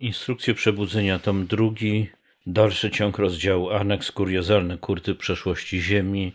Instrukcje przebudzenia, tom drugi, dalszy ciąg rozdziału, aneks kuriozalne kurty przeszłości Ziemi.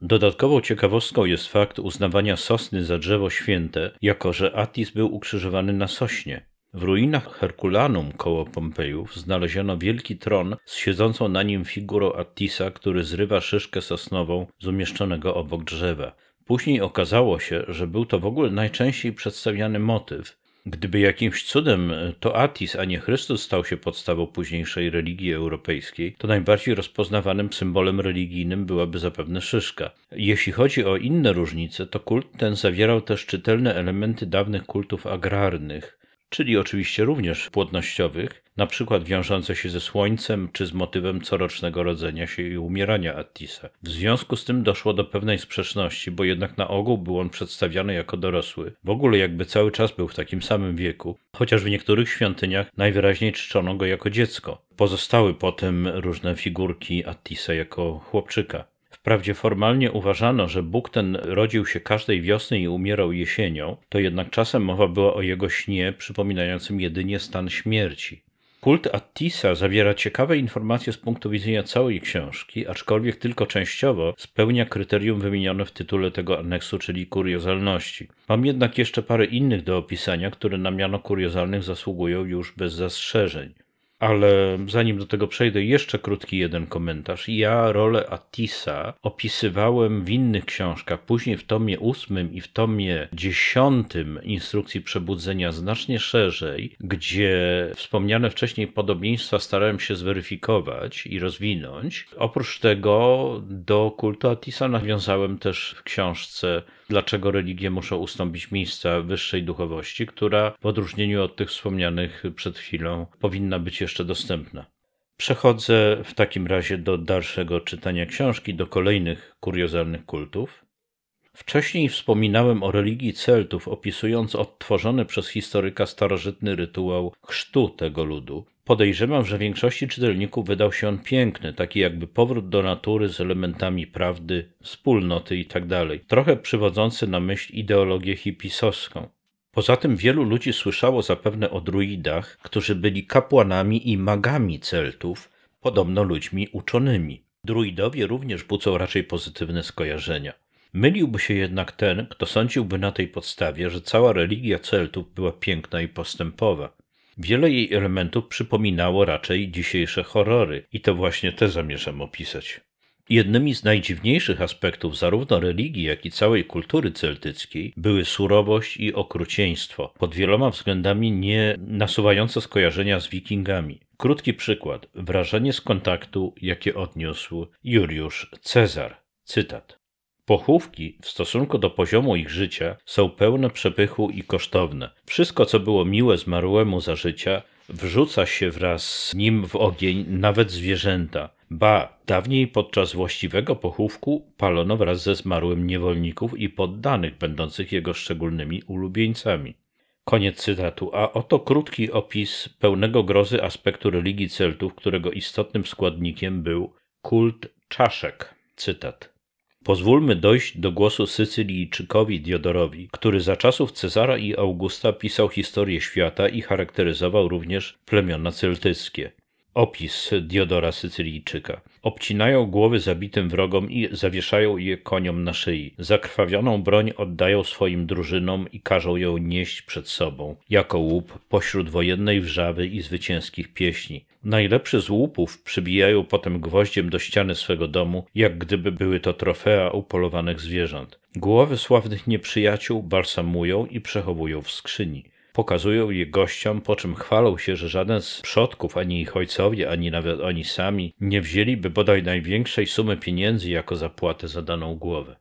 Dodatkową ciekawostką jest fakt uznawania sosny za drzewo święte, jako że Atis był ukrzyżowany na sośnie. W ruinach Herkulanum koło Pompejów znaleziono wielki tron z siedzącą na nim figurą Attisa, który zrywa szyszkę sosnową z umieszczonego obok drzewa. Później okazało się, że był to w ogóle najczęściej przedstawiany motyw, Gdyby jakimś cudem e, to Atis, a nie Chrystus stał się podstawą późniejszej religii europejskiej, to najbardziej rozpoznawanym symbolem religijnym byłaby zapewne szyszka. Jeśli chodzi o inne różnice, to kult ten zawierał też czytelne elementy dawnych kultów agrarnych, czyli oczywiście również płodnościowych, na przykład wiążące się ze słońcem czy z motywem corocznego rodzenia się i umierania Attisa. W związku z tym doszło do pewnej sprzeczności, bo jednak na ogół był on przedstawiany jako dorosły, w ogóle jakby cały czas był w takim samym wieku, chociaż w niektórych świątyniach najwyraźniej czczono go jako dziecko. Pozostały potem różne figurki Attisa jako chłopczyka. Wprawdzie formalnie uważano, że Bóg ten rodził się każdej wiosny i umierał jesienią, to jednak czasem mowa była o jego śnie przypominającym jedynie stan śmierci. Kult Attisa zawiera ciekawe informacje z punktu widzenia całej książki, aczkolwiek tylko częściowo spełnia kryterium wymienione w tytule tego aneksu, czyli kuriozalności. Mam jednak jeszcze parę innych do opisania, które na miano kuriozalnych zasługują już bez zastrzeżeń. Ale zanim do tego przejdę, jeszcze krótki jeden komentarz. Ja rolę Atisa opisywałem w innych książkach, później w tomie ósmym i w tomie dziesiątym Instrukcji Przebudzenia znacznie szerzej, gdzie wspomniane wcześniej podobieństwa starałem się zweryfikować i rozwinąć. Oprócz tego do kultu Atisa nawiązałem też w książce Dlaczego religie muszą ustąpić miejsca wyższej duchowości, która w odróżnieniu od tych wspomnianych przed chwilą powinna być jeszcze jeszcze dostępna. Przechodzę w takim razie do dalszego czytania książki, do kolejnych kuriozalnych kultów. Wcześniej wspominałem o religii Celtów, opisując odtworzony przez historyka starożytny rytuał chrztu tego ludu. Podejrzewam, że większości czytelników wydał się on piękny, taki jakby powrót do natury z elementami prawdy, wspólnoty itd., tak trochę przywodzący na myśl ideologię hipisowską. Poza tym wielu ludzi słyszało zapewne o druidach, którzy byli kapłanami i magami Celtów, podobno ludźmi uczonymi. Druidowie również budzą raczej pozytywne skojarzenia. Myliłby się jednak ten, kto sądziłby na tej podstawie, że cała religia Celtów była piękna i postępowa. Wiele jej elementów przypominało raczej dzisiejsze horrory i to właśnie te zamierzam opisać. Jednymi z najdziwniejszych aspektów zarówno religii, jak i całej kultury celtyckiej były surowość i okrucieństwo, pod wieloma względami nie nasuwające skojarzenia z wikingami. Krótki przykład, wrażenie z kontaktu, jakie odniósł Juliusz Cezar. Cytat. Pochówki w stosunku do poziomu ich życia są pełne przepychu i kosztowne. Wszystko, co było miłe zmarłemu za życia, wrzuca się wraz z nim w ogień, nawet zwierzęta Ba, dawniej podczas właściwego pochówku palono wraz ze zmarłym niewolników i poddanych, będących jego szczególnymi ulubieńcami. Koniec cytatu. A oto krótki opis pełnego grozy aspektu religii Celtów, którego istotnym składnikiem był kult czaszek. Cytat. Pozwólmy dojść do głosu Sycylijczykowi Diodorowi, który za czasów Cezara i Augusta pisał historię świata i charakteryzował również plemiona celtyckie. Opis Diodora Sycylijczyka. Obcinają głowy zabitym wrogom i zawieszają je koniom na szyi. Zakrwawioną broń oddają swoim drużynom i każą ją nieść przed sobą, jako łup pośród wojennej wrzawy i zwycięskich pieśni. Najlepszy z łupów przybijają potem gwoździem do ściany swego domu, jak gdyby były to trofea upolowanych zwierząt. Głowy sławnych nieprzyjaciół balsamują i przechowują w skrzyni pokazują je gościom, po czym chwalą się, że żaden z przodków, ani ich ojcowie, ani nawet oni sami, nie wzięliby bodaj największej sumy pieniędzy jako zapłatę za daną głowę.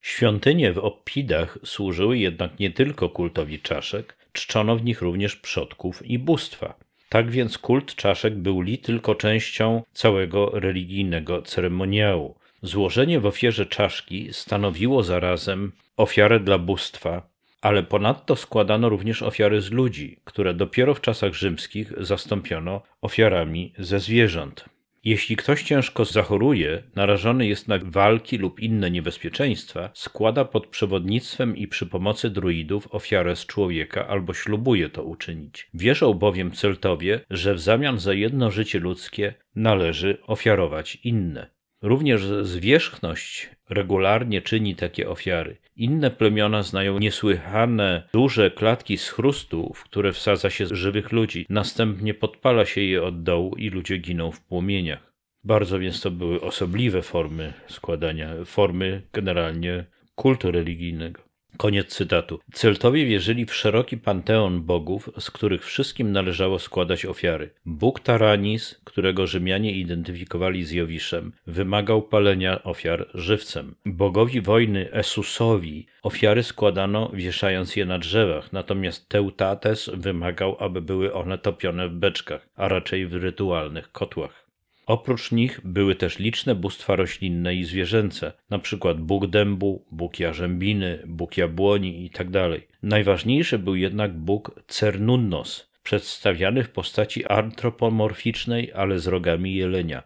Świątynie w Oppidach służyły jednak nie tylko kultowi czaszek, czczono w nich również przodków i bóstwa. Tak więc kult czaszek był li tylko częścią całego religijnego ceremoniału. Złożenie w ofierze czaszki stanowiło zarazem ofiarę dla bóstwa, ale ponadto składano również ofiary z ludzi, które dopiero w czasach rzymskich zastąpiono ofiarami ze zwierząt. Jeśli ktoś ciężko zachoruje, narażony jest na walki lub inne niebezpieczeństwa, składa pod przewodnictwem i przy pomocy druidów ofiarę z człowieka albo ślubuje to uczynić. Wierzą bowiem Celtowie, że w zamian za jedno życie ludzkie należy ofiarować inne. Również zwierzchność regularnie czyni takie ofiary. Inne plemiona znają niesłychane duże klatki z chrustu, w które wsadza się żywych ludzi, następnie podpala się je od dołu i ludzie giną w płomieniach. Bardzo więc to były osobliwe formy składania, formy generalnie kultu religijnego. Koniec cytatu. Celtowie wierzyli w szeroki panteon bogów, z których wszystkim należało składać ofiary. Bóg Taranis, którego Rzymianie identyfikowali z Jowiszem, wymagał palenia ofiar żywcem. Bogowi wojny Esusowi ofiary składano wieszając je na drzewach, natomiast Teutates wymagał, aby były one topione w beczkach, a raczej w rytualnych kotłach. Oprócz nich były też liczne bóstwa roślinne i zwierzęce, np. Bóg dębu, Bóg jarzębiny, Bóg jabłoni itd. Tak Najważniejszy był jednak Bóg Cernunnos, przedstawiany w postaci antropomorficznej, ale z rogami jelenia.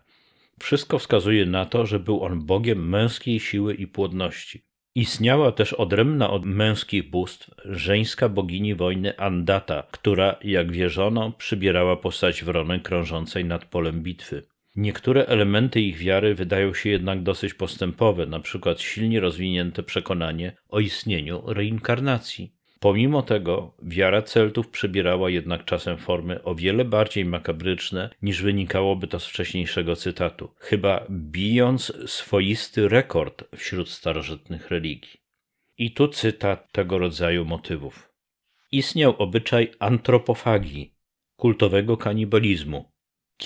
Wszystko wskazuje na to, że był on bogiem męskiej siły i płodności. Istniała też odrębna od męskich bóstw żeńska bogini wojny Andata, która, jak wierzono, przybierała postać wrony krążącej nad polem bitwy. Niektóre elementy ich wiary wydają się jednak dosyć postępowe, np. silnie rozwinięte przekonanie o istnieniu reinkarnacji. Pomimo tego, wiara Celtów przybierała jednak czasem formy o wiele bardziej makabryczne niż wynikałoby to z wcześniejszego cytatu, chyba bijąc swoisty rekord wśród starożytnych religii. I tu cytat tego rodzaju motywów. Istniał obyczaj antropofagii, kultowego kanibalizmu,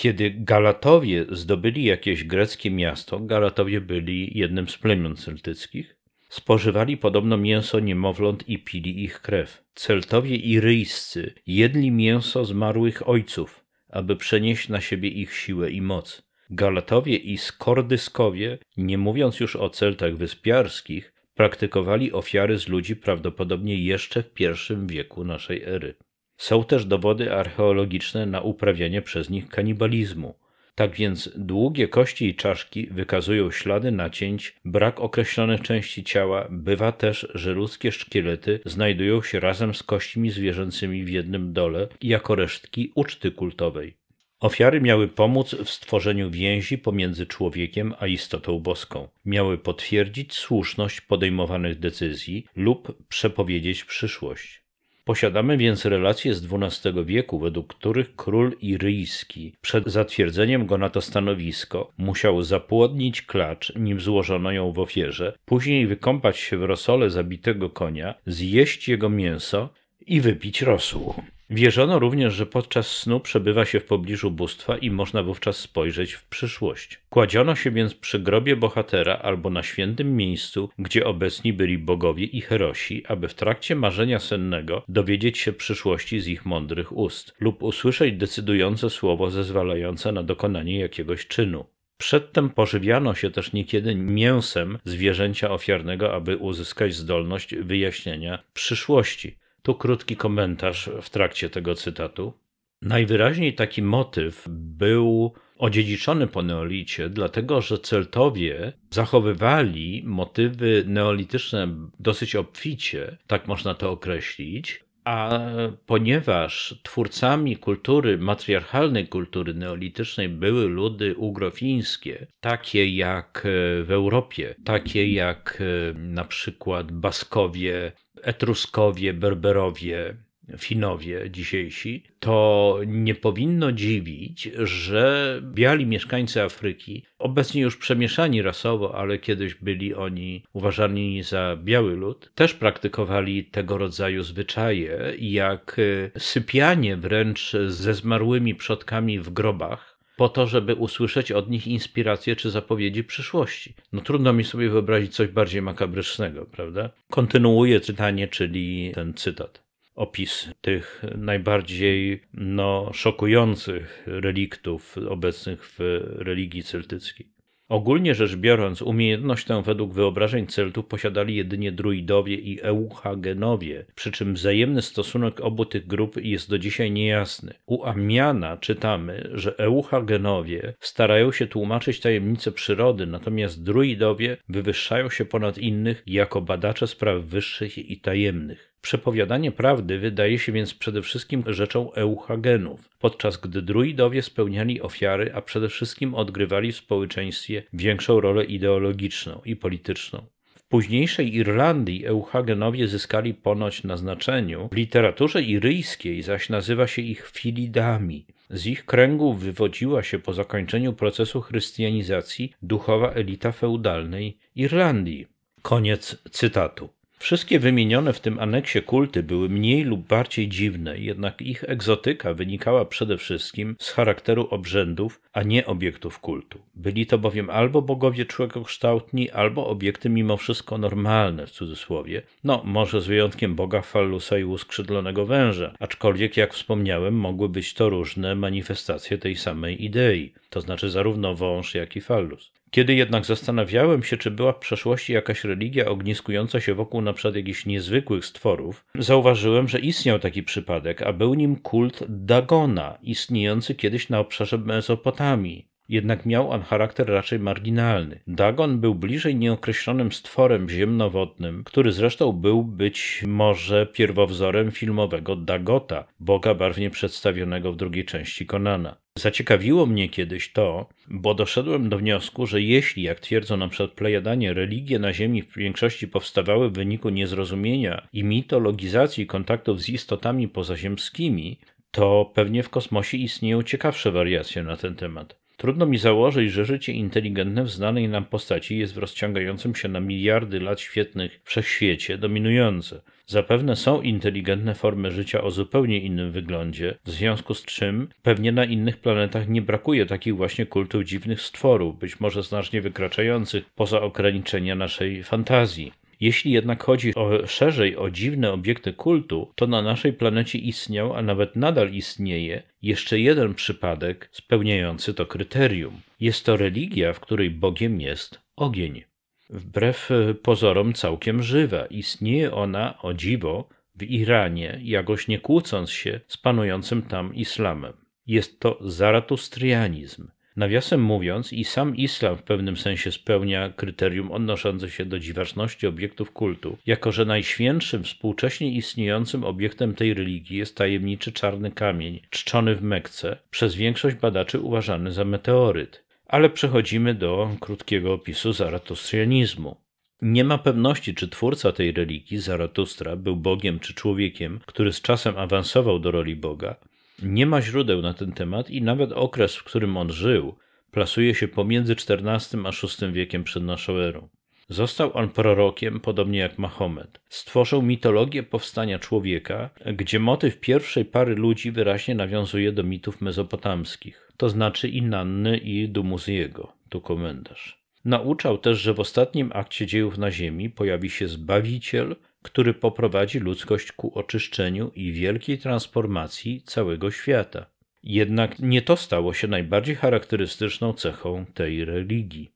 kiedy Galatowie zdobyli jakieś greckie miasto, Galatowie byli jednym z plemion celtyckich, spożywali podobno mięso niemowląt i pili ich krew. Celtowie i Ryjscy jedli mięso zmarłych ojców, aby przenieść na siebie ich siłę i moc. Galatowie i Skordyskowie, nie mówiąc już o Celtach wyspiarskich, praktykowali ofiary z ludzi prawdopodobnie jeszcze w pierwszym wieku naszej ery. Są też dowody archeologiczne na uprawianie przez nich kanibalizmu. Tak więc długie kości i czaszki wykazują ślady nacięć, brak określonych części ciała, bywa też, że ludzkie szkielety znajdują się razem z kośćmi zwierzęcymi w jednym dole jako resztki uczty kultowej. Ofiary miały pomóc w stworzeniu więzi pomiędzy człowiekiem a istotą boską. Miały potwierdzić słuszność podejmowanych decyzji lub przepowiedzieć przyszłość. Posiadamy więc relacje z XII wieku, według których król iryjski przed zatwierdzeniem go na to stanowisko musiał zapłodnić klacz, nim złożono ją w ofierze, później wykąpać się w rosole zabitego konia, zjeść jego mięso i wypić rosół. Wierzono również, że podczas snu przebywa się w pobliżu bóstwa i można wówczas spojrzeć w przyszłość. Kładziono się więc przy grobie bohatera albo na świętym miejscu, gdzie obecni byli bogowie i herosi, aby w trakcie marzenia sennego dowiedzieć się przyszłości z ich mądrych ust lub usłyszeć decydujące słowo zezwalające na dokonanie jakiegoś czynu. Przedtem pożywiano się też niekiedy mięsem zwierzęcia ofiarnego, aby uzyskać zdolność wyjaśnienia przyszłości. Tu krótki komentarz w trakcie tego cytatu. Najwyraźniej taki motyw był odziedziczony po neolicie, dlatego że Celtowie zachowywali motywy neolityczne dosyć obficie, tak można to określić, a ponieważ twórcami kultury, matriarchalnej kultury neolitycznej były ludy ugrofińskie, takie jak e, w Europie, takie jak e, na przykład Baskowie, Etruskowie, Berberowie, Finowie dzisiejsi, to nie powinno dziwić, że biali mieszkańcy Afryki, obecnie już przemieszani rasowo, ale kiedyś byli oni uważani za biały lud, też praktykowali tego rodzaju zwyczaje, jak y, sypianie wręcz ze zmarłymi przodkami w grobach, po to, żeby usłyszeć od nich inspiracje czy zapowiedzi przyszłości. No trudno mi sobie wyobrazić coś bardziej makabrycznego, prawda? Kontynuuję czytanie, czyli ten cytat. Opis tych najbardziej no, szokujących reliktów obecnych w religii celtyckiej. Ogólnie rzecz biorąc, umiejętność tę według wyobrażeń Celtów posiadali jedynie druidowie i euchagenowie, przy czym wzajemny stosunek obu tych grup jest do dzisiaj niejasny. U Amiana czytamy, że euchagenowie starają się tłumaczyć tajemnice przyrody, natomiast druidowie wywyższają się ponad innych jako badacze spraw wyższych i tajemnych. Przepowiadanie prawdy wydaje się więc przede wszystkim rzeczą euhagenów. podczas gdy druidowie spełniali ofiary, a przede wszystkim odgrywali w społeczeństwie większą rolę ideologiczną i polityczną. W późniejszej Irlandii euhagenowie zyskali ponoć na znaczeniu, w literaturze iryjskiej zaś nazywa się ich filidami. Z ich kręgu wywodziła się po zakończeniu procesu chrystianizacji duchowa elita feudalnej Irlandii. Koniec cytatu. Wszystkie wymienione w tym aneksie kulty były mniej lub bardziej dziwne, jednak ich egzotyka wynikała przede wszystkim z charakteru obrzędów, a nie obiektów kultu. Byli to bowiem albo bogowie człowiekokształtni, albo obiekty mimo wszystko normalne w cudzysłowie, no może z wyjątkiem boga Fallusa i uskrzydlonego węża, aczkolwiek jak wspomniałem mogły być to różne manifestacje tej samej idei, to znaczy zarówno wąż jak i Fallus. Kiedy jednak zastanawiałem się, czy była w przeszłości jakaś religia ogniskująca się wokół na przykład jakichś niezwykłych stworów, zauważyłem, że istniał taki przypadek, a był nim kult Dagona, istniejący kiedyś na obszarze Mezopotamii. Jednak miał on charakter raczej marginalny. Dagon był bliżej nieokreślonym stworem ziemnowodnym, który zresztą był być może pierwowzorem filmowego Dagota, boga barwnie przedstawionego w drugiej części Konana. Zaciekawiło mnie kiedyś to, bo doszedłem do wniosku, że jeśli, jak twierdzą na przykład Plejadanie, religie na Ziemi w większości powstawały w wyniku niezrozumienia i mitologizacji kontaktów z istotami pozaziemskimi, to pewnie w kosmosie istnieją ciekawsze wariacje na ten temat. Trudno mi założyć, że życie inteligentne w znanej nam postaci jest w rozciągającym się na miliardy lat świetnych wszechświecie dominujące – Zapewne są inteligentne formy życia o zupełnie innym wyglądzie, w związku z czym pewnie na innych planetach nie brakuje takich właśnie kultów dziwnych stworów, być może znacznie wykraczających poza ograniczenia naszej fantazji. Jeśli jednak chodzi o, szerzej o dziwne obiekty kultu, to na naszej planecie istniał, a nawet nadal istnieje, jeszcze jeden przypadek spełniający to kryterium. Jest to religia, w której Bogiem jest ogień wbrew e, pozorom całkiem żywa. Istnieje ona, o dziwo, w Iranie, jakoś nie kłócąc się z panującym tam islamem. Jest to zaratustrianizm. Nawiasem mówiąc, i sam islam w pewnym sensie spełnia kryterium odnoszące się do dziwaczności obiektów kultu, jako że najświętszym współcześnie istniejącym obiektem tej religii jest tajemniczy czarny kamień, czczony w Mekce, przez większość badaczy uważany za meteoryt. Ale przechodzimy do krótkiego opisu zaratustrianizmu. Nie ma pewności, czy twórca tej religii, Zaratustra, był Bogiem czy człowiekiem, który z czasem awansował do roli Boga. Nie ma źródeł na ten temat i nawet okres, w którym on żył, plasuje się pomiędzy XIV a VI wiekiem przed naszą erą. Został on prorokiem, podobnie jak Mahomet. Stworzył mitologię powstania człowieka, gdzie motyw pierwszej pary ludzi wyraźnie nawiązuje do mitów mezopotamskich, to znaczy Inanny i Dumuziego. Tu komendarz. Nauczał też, że w ostatnim akcie dziejów na ziemi pojawi się Zbawiciel, który poprowadzi ludzkość ku oczyszczeniu i wielkiej transformacji całego świata. Jednak nie to stało się najbardziej charakterystyczną cechą tej religii.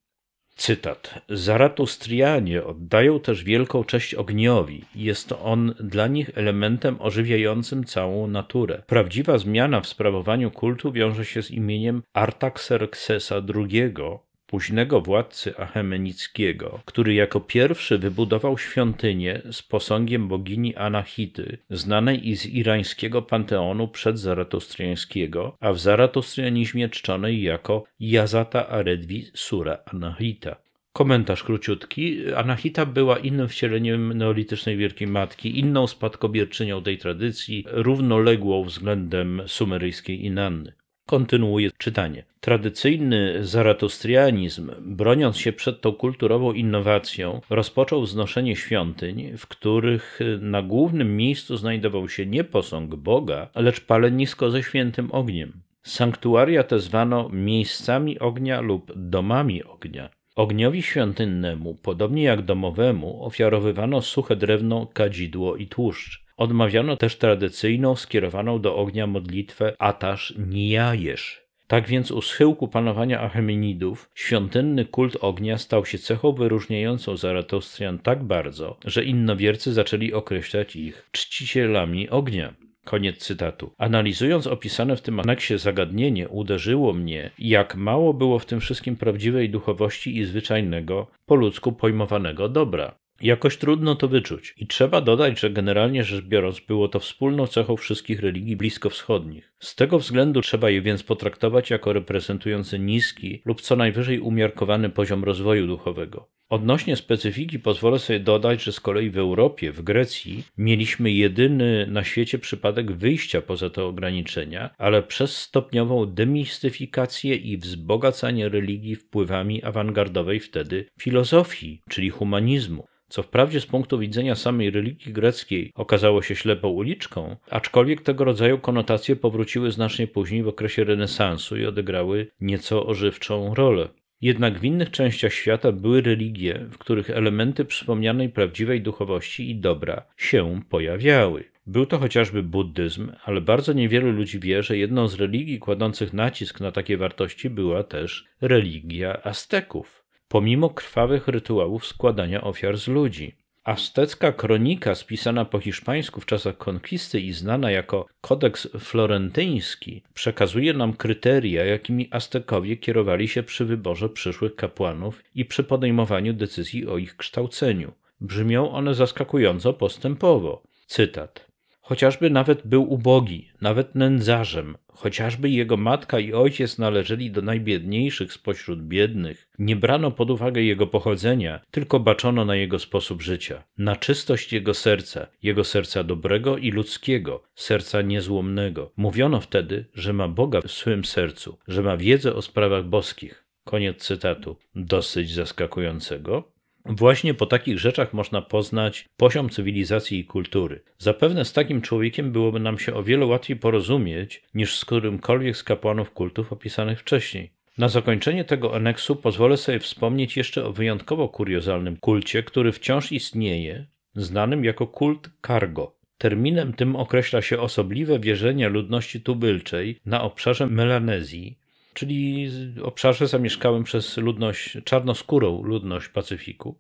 Cytat. Zaratustrianie oddają też wielką cześć ogniowi. Jest on dla nich elementem ożywiającym całą naturę. Prawdziwa zmiana w sprawowaniu kultu wiąże się z imieniem Artaxerxesa II, późnego władcy Achemenickiego, który jako pierwszy wybudował świątynię z posągiem bogini Anahity, znanej z irańskiego panteonu przedzaratustriańskiego, a w zaratustrianizmie czczonej jako Yazata Aredwi Sura Anahita. Komentarz króciutki. Anahita była innym wcieleniem neolitycznej Wielkiej Matki, inną spadkobierczynią tej tradycji, równoległą względem sumeryjskiej Inanny. Kontynuuje czytanie. Tradycyjny zaratustrianizm, broniąc się przed tą kulturową innowacją, rozpoczął wznoszenie świątyń, w których na głównym miejscu znajdował się nie posąg Boga, lecz palenisko ze świętym ogniem. Sanktuaria te zwano miejscami ognia lub domami ognia. Ogniowi świątynnemu, podobnie jak domowemu, ofiarowywano suche drewno, kadzidło i tłuszcz. Odmawiano też tradycyjną, skierowaną do ognia modlitwę Atasz Nijajesz. Tak więc u schyłku panowania Achemenidów świątynny kult ognia stał się cechą wyróżniającą Zaratostrian tak bardzo, że innowiercy zaczęli określać ich czcicielami ognia. Koniec cytatu. Analizując opisane w tym aneksie zagadnienie, uderzyło mnie, jak mało było w tym wszystkim prawdziwej duchowości i zwyczajnego, po ludzku pojmowanego dobra. Jakoś trudno to wyczuć. I trzeba dodać, że generalnie rzecz biorąc było to wspólną cechą wszystkich religii bliskowschodnich. Z tego względu trzeba je więc potraktować jako reprezentujące niski lub co najwyżej umiarkowany poziom rozwoju duchowego. Odnośnie specyfiki pozwolę sobie dodać, że z kolei w Europie, w Grecji, mieliśmy jedyny na świecie przypadek wyjścia poza te ograniczenia, ale przez stopniową demistyfikację i wzbogacanie religii wpływami awangardowej wtedy filozofii, czyli humanizmu co wprawdzie z punktu widzenia samej religii greckiej okazało się ślepą uliczką, aczkolwiek tego rodzaju konotacje powróciły znacznie później w okresie renesansu i odegrały nieco ożywczą rolę. Jednak w innych częściach świata były religie, w których elementy przypomnianej prawdziwej duchowości i dobra się pojawiały. Był to chociażby buddyzm, ale bardzo niewielu ludzi wie, że jedną z religii kładących nacisk na takie wartości była też religia Azteków pomimo krwawych rytuałów składania ofiar z ludzi. Aztecka kronika, spisana po hiszpańsku w czasach konkwisty i znana jako Kodeks Florentyński, przekazuje nam kryteria, jakimi Aztekowie kierowali się przy wyborze przyszłych kapłanów i przy podejmowaniu decyzji o ich kształceniu. Brzmią one zaskakująco postępowo. Cytat. Chociażby nawet był ubogi, nawet nędzarzem, chociażby jego matka i ojciec należeli do najbiedniejszych spośród biednych, nie brano pod uwagę jego pochodzenia, tylko baczono na jego sposób życia, na czystość jego serca, jego serca dobrego i ludzkiego, serca niezłomnego. Mówiono wtedy, że ma Boga w swym sercu, że ma wiedzę o sprawach boskich. Koniec cytatu. Dosyć zaskakującego, Właśnie po takich rzeczach można poznać poziom cywilizacji i kultury. Zapewne z takim człowiekiem byłoby nam się o wiele łatwiej porozumieć niż z którymkolwiek z kapłanów kultów opisanych wcześniej. Na zakończenie tego aneksu pozwolę sobie wspomnieć jeszcze o wyjątkowo kuriozalnym kulcie, który wciąż istnieje, znanym jako kult Cargo. Terminem tym określa się osobliwe wierzenia ludności tubylczej na obszarze Melanezji, czyli obszarze zamieszkałym przez ludność czarnoskórą ludność Pacyfiku,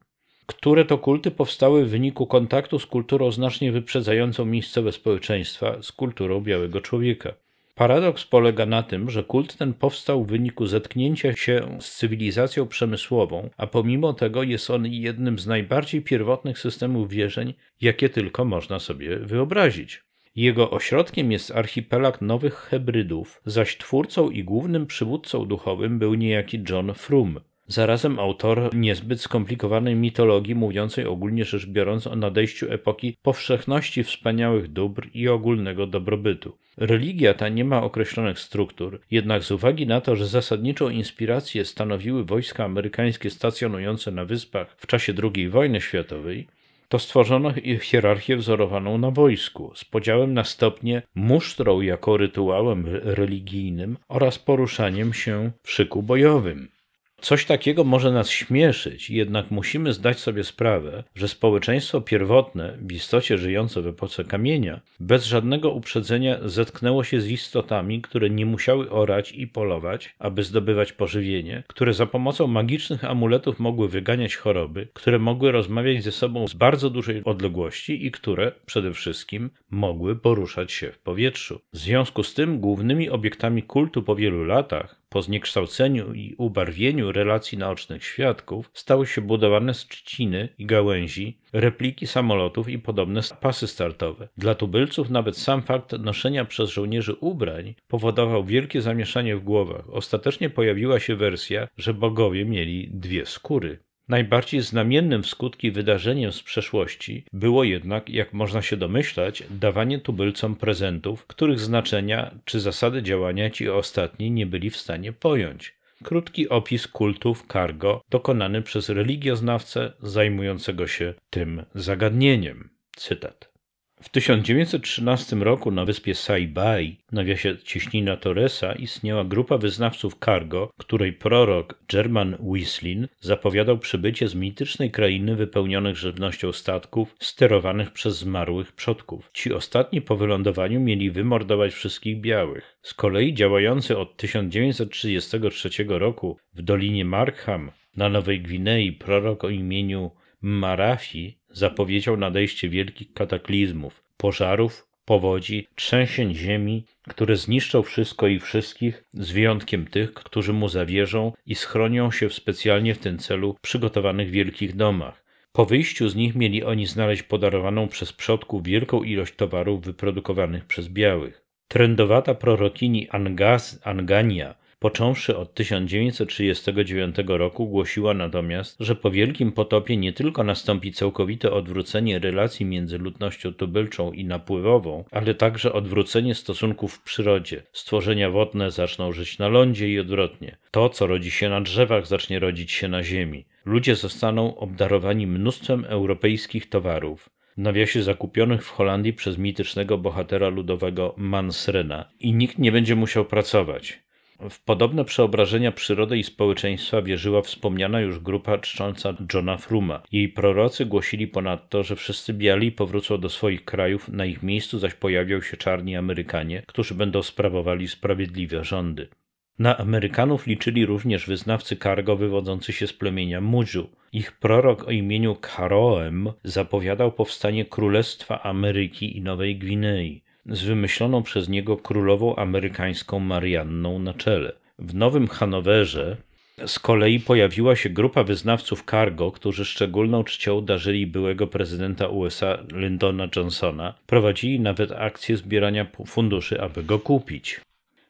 które to kulty powstały w wyniku kontaktu z kulturą znacznie wyprzedzającą miejscowe społeczeństwa, z kulturą białego człowieka. Paradoks polega na tym, że kult ten powstał w wyniku zetknięcia się z cywilizacją przemysłową, a pomimo tego jest on jednym z najbardziej pierwotnych systemów wierzeń, jakie tylko można sobie wyobrazić. Jego ośrodkiem jest archipelag Nowych Hebrydów, zaś twórcą i głównym przywódcą duchowym był niejaki John Frum, zarazem autor niezbyt skomplikowanej mitologii mówiącej ogólnie rzecz biorąc o nadejściu epoki powszechności wspaniałych dóbr i ogólnego dobrobytu. Religia ta nie ma określonych struktur, jednak z uwagi na to, że zasadniczą inspirację stanowiły wojska amerykańskie stacjonujące na wyspach w czasie II wojny światowej, to stworzono hierarchię wzorowaną na wojsku, z podziałem na stopnie musztrą jako rytuałem religijnym oraz poruszaniem się w szyku bojowym. Coś takiego może nas śmieszyć, jednak musimy zdać sobie sprawę, że społeczeństwo pierwotne, w istocie żyjące w epoce kamienia, bez żadnego uprzedzenia zetknęło się z istotami, które nie musiały orać i polować, aby zdobywać pożywienie, które za pomocą magicznych amuletów mogły wyganiać choroby, które mogły rozmawiać ze sobą z bardzo dużej odległości i które, przede wszystkim, mogły poruszać się w powietrzu. W związku z tym głównymi obiektami kultu po wielu latach po zniekształceniu i ubarwieniu relacji naocznych świadków stały się budowane z i gałęzi, repliki samolotów i podobne pasy startowe. Dla tubylców nawet sam fakt noszenia przez żołnierzy ubrań powodował wielkie zamieszanie w głowach. Ostatecznie pojawiła się wersja, że bogowie mieli dwie skóry. Najbardziej znamiennym w skutki wydarzeniem z przeszłości było jednak, jak można się domyślać, dawanie tubylcom prezentów, których znaczenia czy zasady działania ci ostatni nie byli w stanie pojąć. Krótki opis kultów cargo dokonany przez religioznawcę zajmującego się tym zagadnieniem. Cytat. W 1913 roku na wyspie Saibai, nawiasie cieśnina Torresa, istniała grupa wyznawców cargo, której prorok German Wislin zapowiadał przybycie z mitycznej krainy wypełnionych żywnością statków sterowanych przez zmarłych przodków. Ci ostatni po wylądowaniu mieli wymordować wszystkich białych. Z kolei działający od 1933 roku w Dolinie Markham na Nowej Gwinei prorok o imieniu Marafi Zapowiedział nadejście wielkich kataklizmów, pożarów, powodzi, trzęsień ziemi, które zniszczą wszystko i wszystkich, z wyjątkiem tych, którzy mu zawierzą i schronią się w specjalnie w ten celu przygotowanych wielkich domach. Po wyjściu z nich mieli oni znaleźć podarowaną przez przodków wielką ilość towarów wyprodukowanych przez białych. Trendowata prorokini Angas, Angania Począwszy od 1939 roku głosiła natomiast, że po wielkim potopie nie tylko nastąpi całkowite odwrócenie relacji między ludnością tubylczą i napływową, ale także odwrócenie stosunków w przyrodzie. Stworzenia wodne zaczną żyć na lądzie i odwrotnie. To, co rodzi się na drzewach, zacznie rodzić się na ziemi. Ludzie zostaną obdarowani mnóstwem europejskich towarów w nawiasie zakupionych w Holandii przez mitycznego bohatera ludowego Mansrena i nikt nie będzie musiał pracować. W podobne przeobrażenia przyrody i społeczeństwa wierzyła wspomniana już grupa czcząca Johna Fruma. Jej prorocy głosili ponadto, że wszyscy biali powrócą do swoich krajów, na ich miejscu zaś pojawią się czarni Amerykanie, którzy będą sprawowali sprawiedliwe rządy. Na Amerykanów liczyli również wyznawcy kargo wywodzący się z plemienia Muzu. Ich prorok o imieniu Karoem zapowiadał powstanie Królestwa Ameryki i Nowej Gwinei z wymyśloną przez niego królową amerykańską Marianną na czele. W Nowym Hanowerze z kolei pojawiła się grupa wyznawców cargo, którzy szczególną czcią darzyli byłego prezydenta USA Lyndona Johnsona. Prowadzili nawet akcję zbierania funduszy, aby go kupić.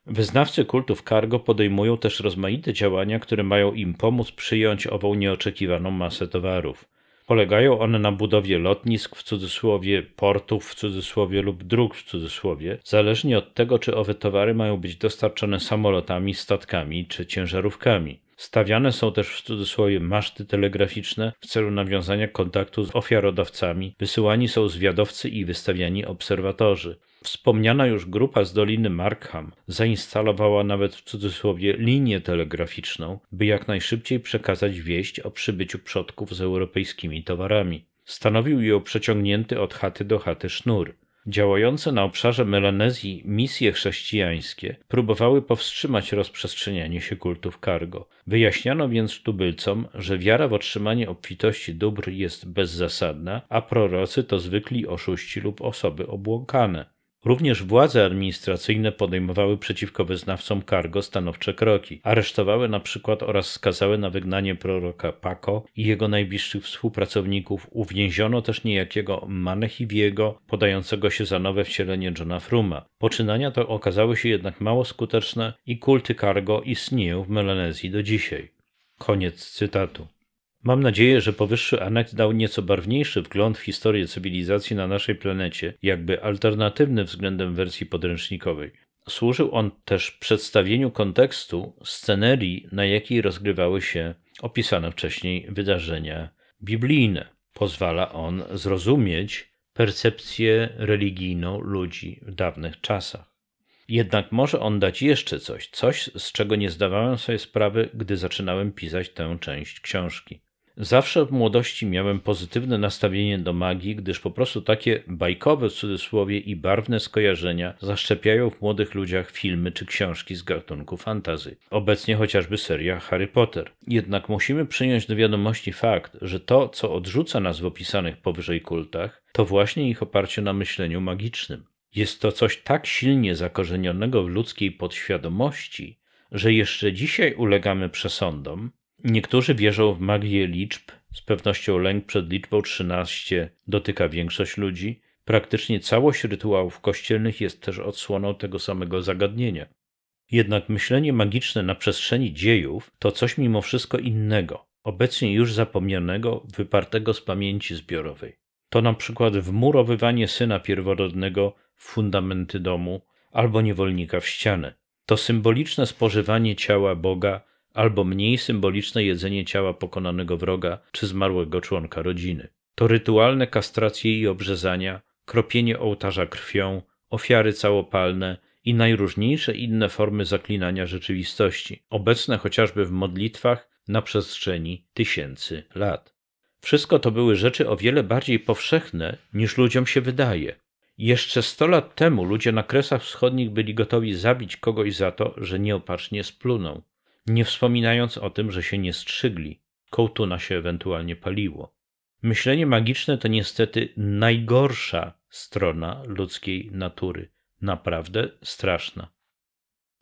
Wyznawcy kultów cargo podejmują też rozmaite działania, które mają im pomóc przyjąć ową nieoczekiwaną masę towarów. Polegają one na budowie lotnisk, w cudzysłowie portów, w cudzysłowie lub dróg, w cudzysłowie, zależnie od tego, czy owe towary mają być dostarczane samolotami, statkami czy ciężarówkami. Stawiane są też w cudzysłowie maszty telegraficzne w celu nawiązania kontaktu z ofiarodawcami, wysyłani są zwiadowcy i wystawiani obserwatorzy. Wspomniana już grupa z Doliny Markham zainstalowała nawet w cudzysłowie linię telegraficzną, by jak najszybciej przekazać wieść o przybyciu przodków z europejskimi towarami. Stanowił ją przeciągnięty od chaty do chaty sznur. Działające na obszarze Melanezji misje chrześcijańskie próbowały powstrzymać rozprzestrzenianie się kultów cargo. Wyjaśniano więc tubylcom, że wiara w otrzymanie obfitości dóbr jest bezzasadna, a prorocy to zwykli oszuści lub osoby obłąkane. Również władze administracyjne podejmowały przeciwko wyznawcom cargo stanowcze kroki. Aresztowały na przykład oraz skazały na wygnanie proroka Paco i jego najbliższych współpracowników. Uwięziono też niejakiego Manehiviego, podającego się za nowe wcielenie Johna Fruma. Poczynania to okazały się jednak mało skuteczne i kulty cargo istnieją w Melanezji do dzisiaj. Koniec cytatu. Mam nadzieję, że powyższy aneks dał nieco barwniejszy wgląd w historię cywilizacji na naszej planecie, jakby alternatywny względem wersji podręcznikowej. Służył on też przedstawieniu kontekstu scenerii, na jakiej rozgrywały się opisane wcześniej wydarzenia biblijne. Pozwala on zrozumieć percepcję religijną ludzi w dawnych czasach. Jednak może on dać jeszcze coś, coś, z czego nie zdawałem sobie sprawy, gdy zaczynałem pisać tę część książki. Zawsze od młodości miałem pozytywne nastawienie do magii, gdyż po prostu takie bajkowe w cudzysłowie i barwne skojarzenia zaszczepiają w młodych ludziach filmy czy książki z gatunku fantazy. Obecnie chociażby seria Harry Potter. Jednak musimy przyjąć do wiadomości fakt, że to, co odrzuca nas w opisanych powyżej kultach, to właśnie ich oparcie na myśleniu magicznym. Jest to coś tak silnie zakorzenionego w ludzkiej podświadomości, że jeszcze dzisiaj ulegamy przesądom, Niektórzy wierzą w magię liczb, z pewnością lęk przed liczbą 13 dotyka większość ludzi. Praktycznie całość rytuałów kościelnych jest też odsłoną tego samego zagadnienia. Jednak myślenie magiczne na przestrzeni dziejów to coś mimo wszystko innego, obecnie już zapomnianego, wypartego z pamięci zbiorowej. To na przykład wmurowywanie syna pierworodnego w fundamenty domu albo niewolnika w ścianę. To symboliczne spożywanie ciała Boga albo mniej symboliczne jedzenie ciała pokonanego wroga czy zmarłego członka rodziny. To rytualne kastracje i obrzezania, kropienie ołtarza krwią, ofiary całopalne i najróżniejsze inne formy zaklinania rzeczywistości, obecne chociażby w modlitwach na przestrzeni tysięcy lat. Wszystko to były rzeczy o wiele bardziej powszechne niż ludziom się wydaje. Jeszcze sto lat temu ludzie na Kresach Wschodnich byli gotowi zabić kogoś za to, że nieopatrznie splunął nie wspominając o tym, że się nie strzygli. Kołtuna się ewentualnie paliło. Myślenie magiczne to niestety najgorsza strona ludzkiej natury. Naprawdę straszna.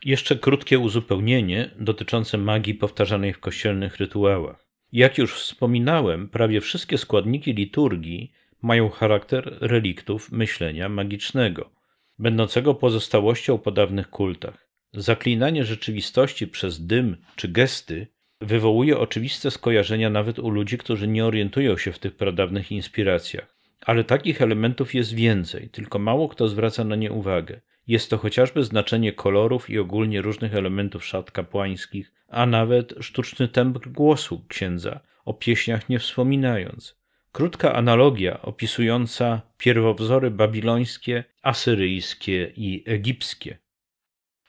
Jeszcze krótkie uzupełnienie dotyczące magii powtarzanej w kościelnych rytuałach. Jak już wspominałem, prawie wszystkie składniki liturgii mają charakter reliktów myślenia magicznego, będącego pozostałością po dawnych kultach. Zaklinanie rzeczywistości przez dym czy gesty wywołuje oczywiste skojarzenia nawet u ludzi, którzy nie orientują się w tych pradawnych inspiracjach. Ale takich elementów jest więcej, tylko mało kto zwraca na nie uwagę. Jest to chociażby znaczenie kolorów i ogólnie różnych elementów szat kapłańskich, a nawet sztuczny tembr głosu księdza, o pieśniach nie wspominając. Krótka analogia opisująca pierwowzory babilońskie, asyryjskie i egipskie.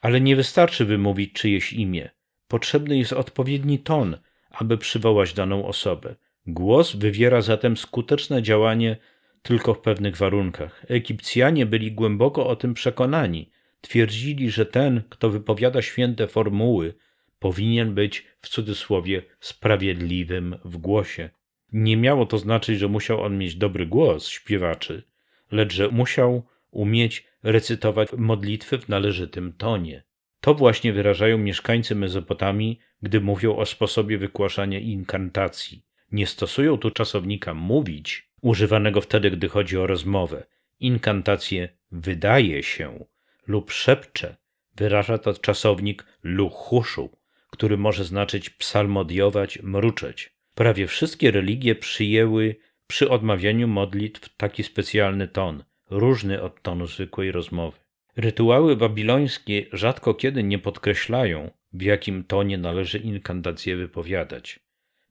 Ale nie wystarczy wymówić czyjeś imię. Potrzebny jest odpowiedni ton, aby przywołać daną osobę. Głos wywiera zatem skuteczne działanie tylko w pewnych warunkach. Egipcjanie byli głęboko o tym przekonani. Twierdzili, że ten, kto wypowiada święte formuły, powinien być w cudzysłowie sprawiedliwym w głosie. Nie miało to znaczyć, że musiał on mieć dobry głos śpiewaczy, lecz że musiał umieć recytować modlitwy w należytym tonie. To właśnie wyrażają mieszkańcy Mezopotamii, gdy mówią o sposobie wygłaszania inkantacji. Nie stosują tu czasownika mówić, używanego wtedy, gdy chodzi o rozmowę. Inkantację wydaje się lub szepcze wyraża to czasownik luchuszu, który może znaczyć psalmodiować, mruczeć. Prawie wszystkie religie przyjęły przy odmawianiu modlitw taki specjalny ton różny od tonu zwykłej rozmowy. Rytuały babilońskie rzadko kiedy nie podkreślają, w jakim tonie należy inkandację wypowiadać.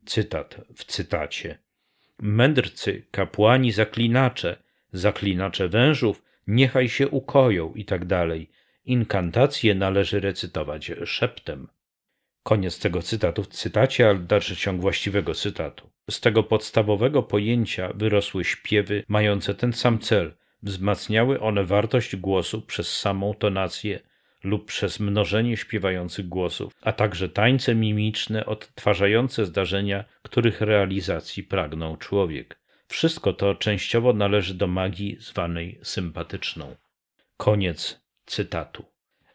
Cytat w cytacie. Mędrcy, kapłani, zaklinacze, zaklinacze wężów, niechaj się ukoją i tak dalej. Inkantacje należy recytować szeptem. Koniec tego cytatu w cytacie, ale dalszy ciąg właściwego cytatu. Z tego podstawowego pojęcia wyrosły śpiewy mające ten sam cel Wzmacniały one wartość głosu przez samą tonację lub przez mnożenie śpiewających głosów, a także tańce mimiczne odtwarzające zdarzenia, których realizacji pragnął człowiek. Wszystko to częściowo należy do magii zwanej sympatyczną. Koniec cytatu.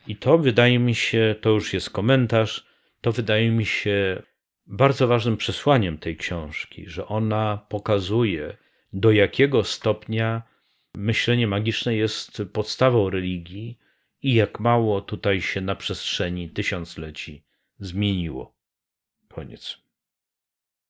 I to wydaje mi się, to już jest komentarz, to wydaje mi się bardzo ważnym przesłaniem tej książki, że ona pokazuje, do jakiego stopnia myślenie magiczne jest podstawą religii i jak mało tutaj się na przestrzeni tysiącleci zmieniło. Koniec.